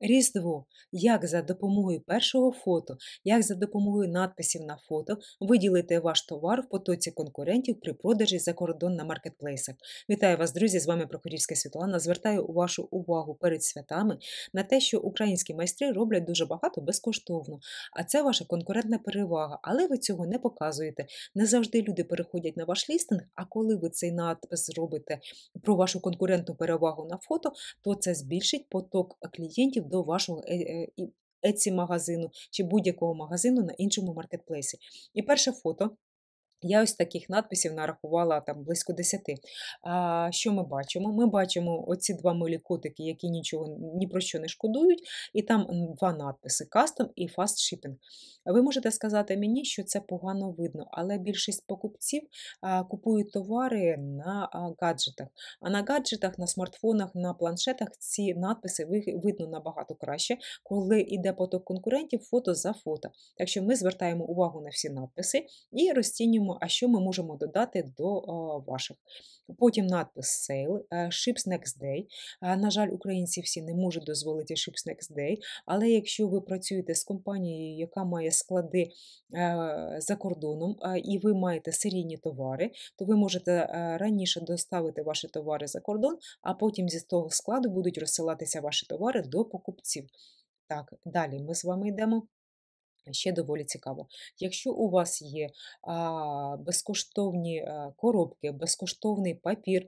Різдво, як за допомогою першого фото, як за допомогою надписів на фото виділити ваш товар в потоці конкурентів при продажі за кордон на маркетплейсах. Вітаю вас, друзі! З вами Прокорівська Світлана. Звертаю вашу увагу перед святами на те, що українські майстри роблять дуже багато безкоштовно, а це ваша конкурентна перевага. Але ви цього не показуєте. Не завжди люди переходять на ваш лістинг. А коли ви цей надпис зробите про вашу конкурентну перевагу на фото, то це збільшить поток клієнтів до вашого Еці е, магазину чи будь-якого магазину на іншому маркетплейсі. І перше фото я ось таких надписів нарахувала там близько 10. що ми бачимо? Ми бачимо оці два милі котики, які нічого ні про що не шкодують, і там два надписи: кастом і фаст Shipping. Ви можете сказати мені, що це погано видно, але більшість покупців купують товари на гаджетах. А на гаджетах, на смартфонах, на планшетах ці надписи видно набагато краще, коли йде поток конкурентів фото за фото. Так що ми звертаємо увагу на всі надписи і розцінюємо подумаємо, а що ми можемо додати до ваших. Потім надпис Sale, е, Ships Next Day. Е, на жаль, українці всі не можуть дозволити Ships Next Day, але якщо ви працюєте з компанією, яка має склади е, за кордоном, і ви маєте серійні товари, то ви можете раніше доставити ваші товари за кордон, а потім зі того складу будуть розсилатися ваші товари до покупців. Так, далі ми з вами йдемо. Ще доволі цікаво. Якщо у вас є безкоштовні коробки, безкоштовний папір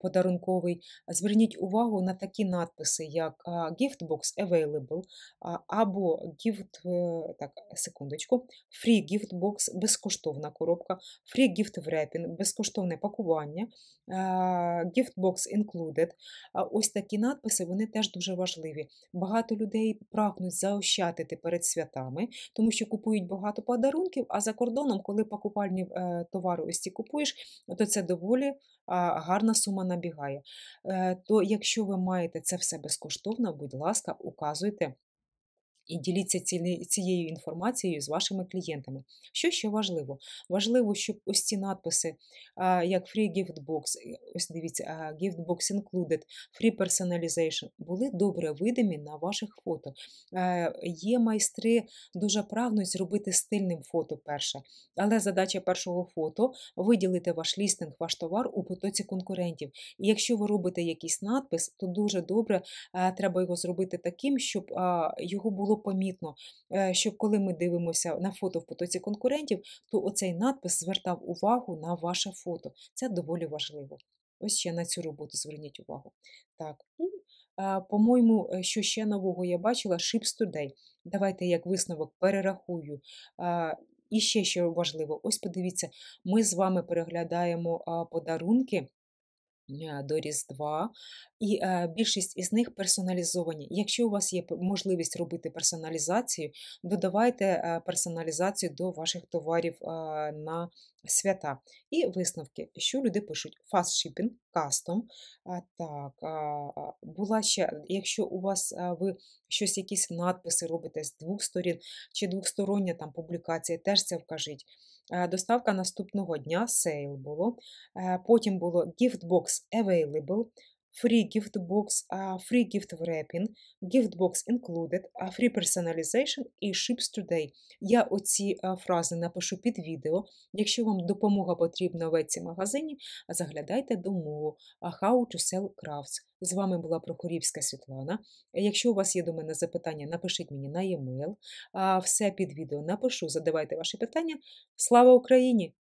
подарунковий, зверніть увагу на такі надписи, як Giftbox Available, або gift, е, так, секундочку, Free Giftbox, безкоштовна коробка, Free Gift Wrapping, безкоштовне пакування, Gift Box Included. ось такі надписи вони теж дуже важливі. Багато людей прагнуть заощадити перед свята речами, тому що купують багато подарунків. А за кордоном, коли покупальні е, товари ось ці купуєш, ну, то це доволі е, гарна сума набігає. Е, то якщо ви маєте це все безкоштовно, будь ласка, указуйте і діліться цією інформацією з вашими клієнтами. Що ще важливо? Важливо, щоб ось ці надписи, як Free Gift Box, ось дивіться, Gift Box Included, Free Personalization, були добре видимі на ваших фото. Е, є майстри, дуже прагнуть зробити стильним фото перше. Але задача першого фото виділити ваш лістинг, ваш товар у потоці конкурентів. І якщо ви робите якийсь надпис, то дуже добре е, треба його зробити таким, щоб його було було помітно, е, що коли ми дивимося на фото в потоці конкурентів, то оцей надпис звертав увагу на ваше фото. Це доволі важливо. Ось ще на цю роботу зверніть увагу. Так, е, по-моєму, е, що ще нового я бачила, Ships Today. Давайте як висновок перерахую. І ще що важливо, ось подивіться, ми з вами переглядаємо подарунки до Різдва, і е, більшість із них персоналізовані. Якщо у вас є можливість робити персоналізацію, додавайте е, персоналізацію до ваших товарів е, на свята і висновки, що люди пишуть: фаст shipping, кастом. Так, була ще, якщо у вас ви щось, якісь надписи робите з двох сторін чи двохстороння там публікація, теж це вкажіть. Доставка наступного дня, сейл було. Е, потім було Box available, free gift box, free gift wrapping, gift box included, free personalization і ships today. Я оці фрази напишу під відео. Якщо вам допомога потрібна в цій магазині, заглядайте до мову How to Sell Crafts. З вами була Прохорівська Світлана. Якщо у вас є до мене запитання, напишіть мені на e-mail. Все під відео напишу, задавайте ваші питання. Слава Україні!